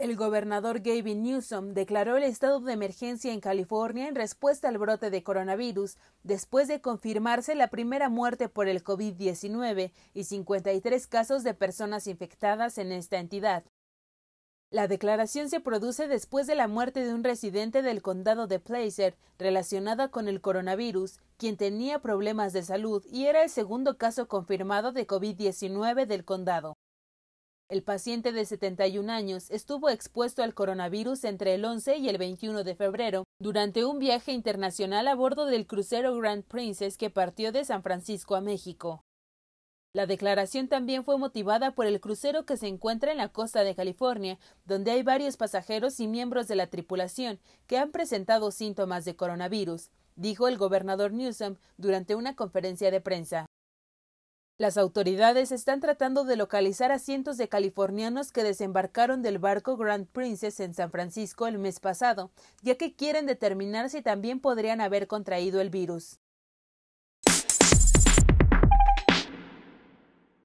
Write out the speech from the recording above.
El gobernador Gavin Newsom declaró el estado de emergencia en California en respuesta al brote de coronavirus, después de confirmarse la primera muerte por el COVID-19 y 53 casos de personas infectadas en esta entidad. La declaración se produce después de la muerte de un residente del condado de Placer relacionada con el coronavirus, quien tenía problemas de salud y era el segundo caso confirmado de COVID-19 del condado. El paciente de 71 años estuvo expuesto al coronavirus entre el 11 y el 21 de febrero durante un viaje internacional a bordo del crucero Grand Princess que partió de San Francisco a México. La declaración también fue motivada por el crucero que se encuentra en la costa de California, donde hay varios pasajeros y miembros de la tripulación que han presentado síntomas de coronavirus, dijo el gobernador Newsom durante una conferencia de prensa. Las autoridades están tratando de localizar a cientos de californianos que desembarcaron del barco Grand Princess en San Francisco el mes pasado, ya que quieren determinar si también podrían haber contraído el virus.